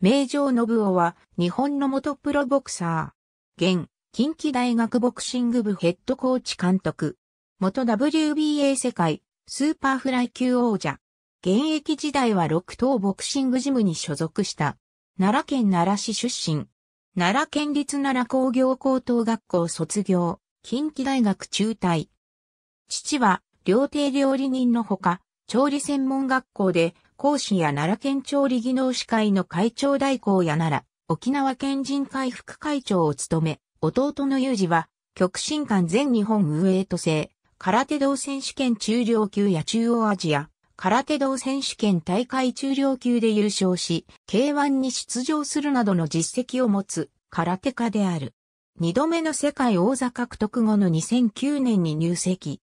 名城信夫は日本の元プロボクサー。現、近畿大学ボクシング部ヘッドコーチ監督。元 WBA 世界スーパーフライ級王者。現役時代は六等ボクシングジムに所属した。奈良県奈良市出身。奈良県立奈良工業高等学校卒業。近畿大学中退。父は料亭料理人のほか、調理専門学校で講師や奈良県庁理技能士会の会長代行や奈良、沖縄県人会副会長を務め、弟の裕二は、極真館全日本ウエイト制、空手道選手権中量級や中央アジア、空手道選手権大会中量級で優勝し、K1 に出場するなどの実績を持つ空手家である。二度目の世界王座獲得後の2009年に入籍。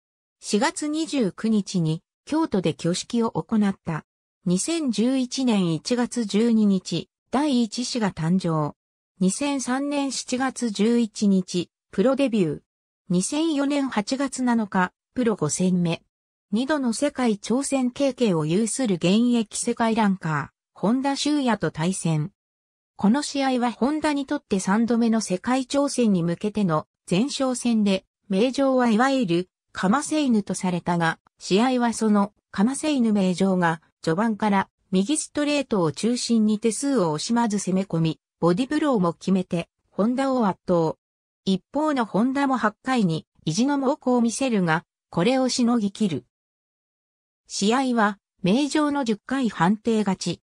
4月29日に京都で挙式を行った2011年1月12日、第1子が誕生。2003年7月11日、プロデビュー。2004年8月7日、プロ5戦目。2度の世界挑戦経験を有する現役世界ランカー、本田修也と対戦。この試合は本田にとって3度目の世界挑戦に向けての前哨戦で、名城はいわゆる、カマセイヌとされたが、試合はその、カマセイヌ名城が、序盤から右ストレートを中心に手数を惜しまず攻め込み、ボディブローも決めて、ホンダを圧倒。一方のホンダも8回に意地の猛攻を見せるが、これをしのぎ切る。試合は、名城の10回判定勝ち。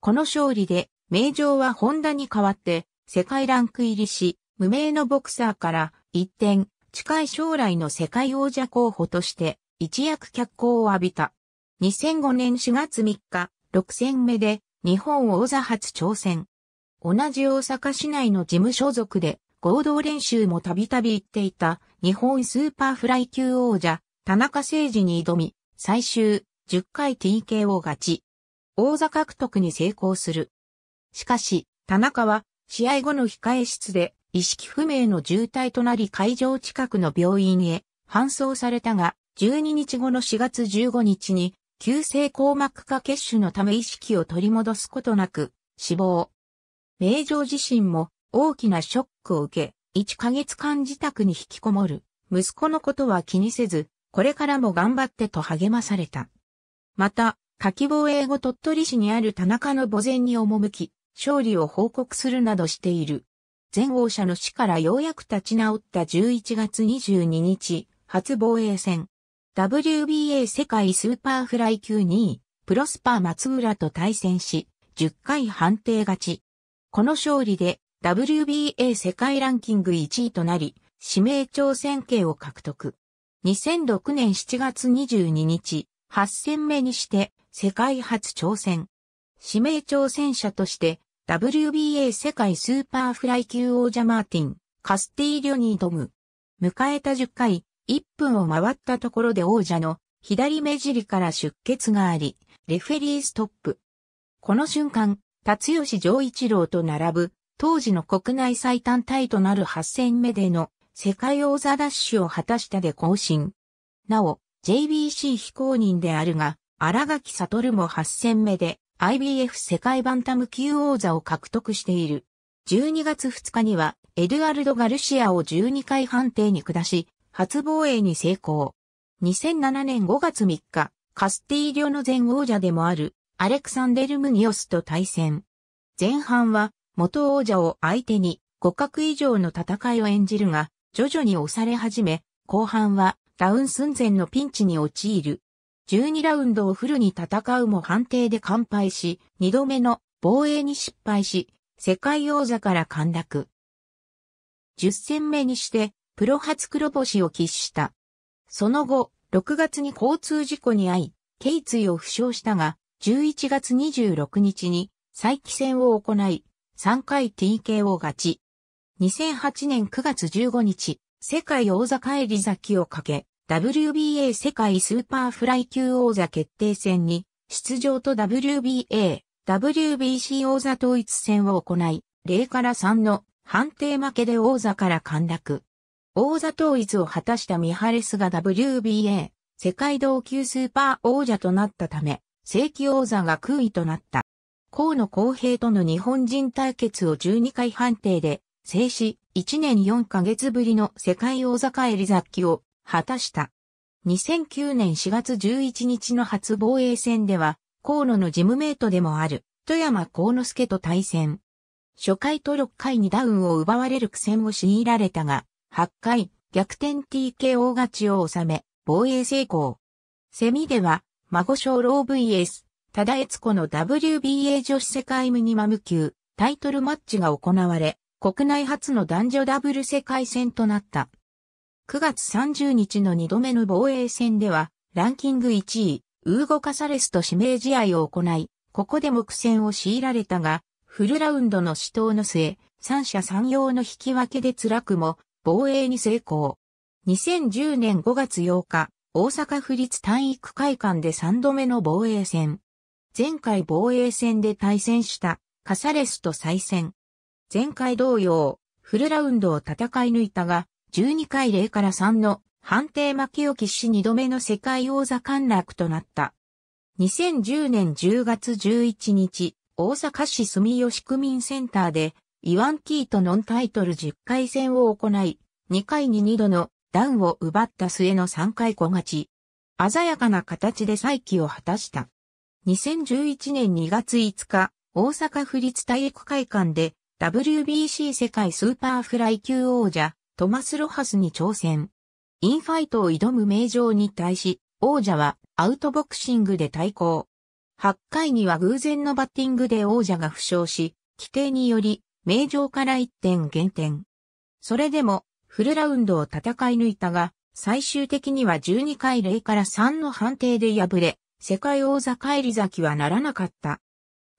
この勝利で、名城はホンダに代わって、世界ランク入りし、無名のボクサーから、一転、近い将来の世界王者候補として、一躍脚光を浴びた。2005年4月3日、6戦目で日本王座初挑戦。同じ大阪市内の事務所属で合同練習もたびたび行っていた日本スーパーフライ級王者田中誠二に挑み最終10回 TKO 勝ち。王座獲得に成功する。しかし田中は試合後の控え室で意識不明の重体となり会場近くの病院へ搬送されたが12日後の4月15日に急性硬膜下血腫のため意識を取り戻すことなく、死亡。名城自身も大きなショックを受け、1ヶ月間自宅に引きこもる。息子のことは気にせず、これからも頑張ってと励まされた。また、夏季防衛後鳥取市にある田中の墓前に赴き、勝利を報告するなどしている。前王者の死からようやく立ち直った11月22日、初防衛戦、WBA 世界スーパーフライ級2位、プロスパー松浦と対戦し、10回判定勝ち。この勝利で WBA 世界ランキング1位となり、指名挑戦権を獲得。2006年7月22日、8戦目にして世界初挑戦。指名挑戦者として WBA 世界スーパーフライ級王者マーティン、カスティーリョに挑む。迎えた10回、1分を回ったところで王者の左目尻から出血があり、レフェリーストップ。この瞬間、辰吉丈一郎と並ぶ、当時の国内最短タイとなる8戦目での世界王座ダッシュを果たしたで更新。なお、JBC 非公認であるが、荒垣悟も8戦目で IBF 世界バンタム級王座を獲得している。12月2日にはエドゥアルド・ガルシアを12回判定に下し、初防衛に成功。2007年5月3日、カスティーリョの前王者でもあるアレクサンデル・ムニオスと対戦。前半は元王者を相手に互角以上の戦いを演じるが、徐々に押され始め、後半はダウン寸前のピンチに陥る。12ラウンドをフルに戦うも判定で完敗し、2度目の防衛に失敗し、世界王座から陥落。10戦目にしてプロ初黒星を喫した。その後、6月に交通事故に遭い、頸椎を負傷したが、11月26日に再起戦を行い、3回 TK o 勝ち。2008年9月15日、世界王座返り咲きをかけ、WBA 世界スーパーフライ級王座決定戦に、出場と WBA、WBC 王座統一戦を行い、0から3の判定負けで王座から陥落。王座統一を果たしたミハレスが WBA 世界同級スーパー王者となったため、正規王座が空位となった。河野公平との日本人対決を12回判定で、制止1年4ヶ月ぶりの世界王座帰り雑記を果たした。2009年4月11日の初防衛戦では、河野のジムメイトでもある、富山河之助と対戦。初回と6回にダウンを奪われる苦戦を強いられたが、8回、逆転 TKO 勝ちを収め、防衛成功。セミでは、孫小郎 VS、ただ悦子の WBA 女子世界ミニマム級、タイトルマッチが行われ、国内初の男女ダブル世界戦となった。9月30日の2度目の防衛戦では、ランキング1位、ウーゴ・カサレスと指名試合を行い、ここで目戦を強いられたが、フルラウンドの死闘の末、三者三様の引き分けで辛くも、防衛に成功。2010年5月8日、大阪府立体育会館で3度目の防衛戦。前回防衛戦で対戦したカサレスと再戦。前回同様、フルラウンドを戦い抜いたが、12回0から3の判定負けを喫し2度目の世界王座陥落となった。2010年10月11日、大阪市住吉区民センターでイワン・キーとノンタイトル10回戦を行い、2回に2度のダウンを奪った末の3回小勝ち。鮮やかな形で再起を果たした。2011年2月5日、大阪府立体育会館で WBC 世界スーパーフライ級王者トマス・ロハスに挑戦。インファイトを挑む名城に対し、王者はアウトボクシングで対抗。8回には偶然のバッティングで王者が負傷し、規定により名城から1点減点。それでも、フルラウンドを戦い抜いたが、最終的には12回0から3の判定で敗れ、世界王座返り咲きはならなかった。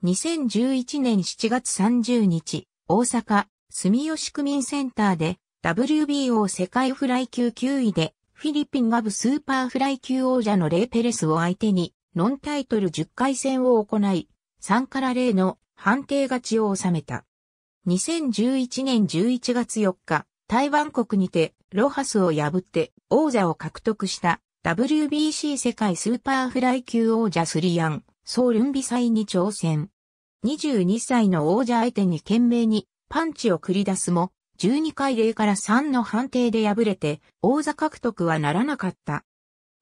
2011年7月30日、大阪、住吉区民センターで、WBO 世界フライ級9位で、フィリピンガブスーパーフライ級王者のレイペレスを相手に、ノンタイトル10回戦を行い、3から0の判定勝ちを収めた。2011年11月4日、台湾国にてロハスを破って王座を獲得した WBC 世界スーパーフライ級王者スリアン、ソウルンビサイに挑戦。22歳の王者相手に懸命にパンチを繰り出すも、12回0から3の判定で敗れて、王座獲得はならなかった。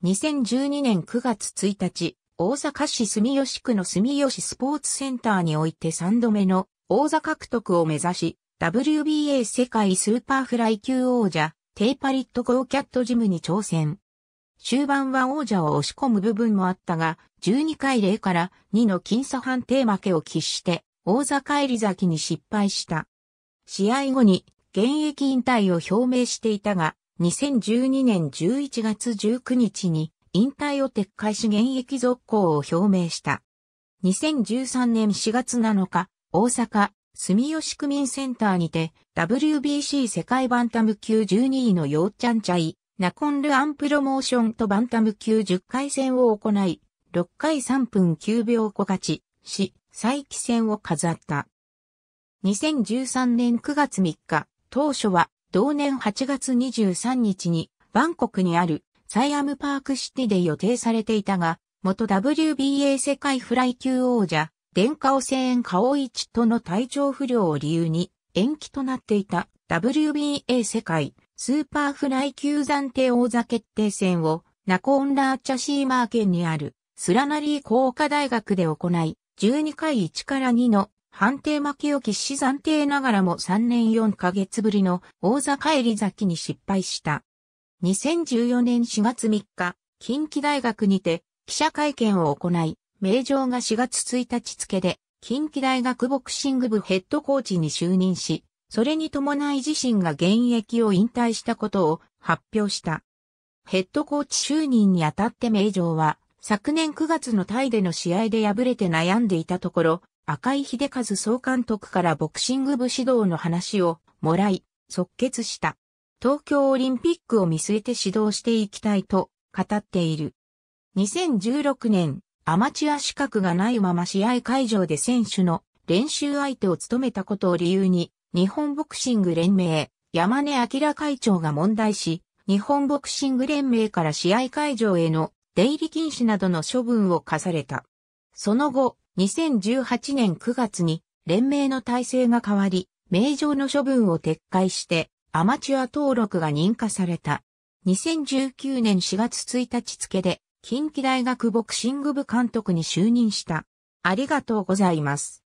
2012年9月1日、大阪市住吉区の住吉スポーツセンターにおいて3度目の王座獲得を目指し、WBA 世界スーパーフライ級王者、テイパリット・ゴーキャットジムに挑戦。終盤は王者を押し込む部分もあったが、12回0から2の僅差判定負けを喫して、王座帰り咲きに失敗した。試合後に現役引退を表明していたが、2012年11月19日に引退を撤回し現役続行を表明した。2013年4月7日、大阪、住吉区民センターにて、WBC 世界バンタム級12位のヨーチャンチャイ、ナコンルアンプロモーションとバンタム級10回戦を行い、6回3分9秒小勝ち、し、再起戦を飾った。2013年9月3日、当初は、同年8月23日に、バンコクにある、サイアムパークシティで予定されていたが、元 WBA 世界フライ級王者、電化汚染塩化オイチとの体調不良を理由に延期となっていた WBA 世界スーパーフライ級暫定王座決定戦をナコンラーチャシーマー県にあるスラナリー工科大学で行い12回1から2の判定負けを喫し暫定ながらも3年4ヶ月ぶりの王座帰り咲きに失敗した。2014年4月3日、近畿大学にて記者会見を行い、名城が4月1日付で、近畿大学ボクシング部ヘッドコーチに就任し、それに伴い自身が現役を引退したことを発表した。ヘッドコーチ就任にあたって名城は、昨年9月のタイでの試合で敗れて悩んでいたところ、赤井秀和総監督からボクシング部指導の話をもらい、即決した。東京オリンピックを見据えて指導していきたいと語っている。2016年アマチュア資格がないまま試合会場で選手の練習相手を務めたことを理由に、日本ボクシング連盟、山根明会長が問題し、日本ボクシング連盟から試合会場への出入り禁止などの処分を課された。その後、2018年9月に連盟の体制が変わり、名状の処分を撤回してアマチュア登録が認可された。2019年4月1日付で近畿大学ボクシング部監督に就任した。ありがとうございます。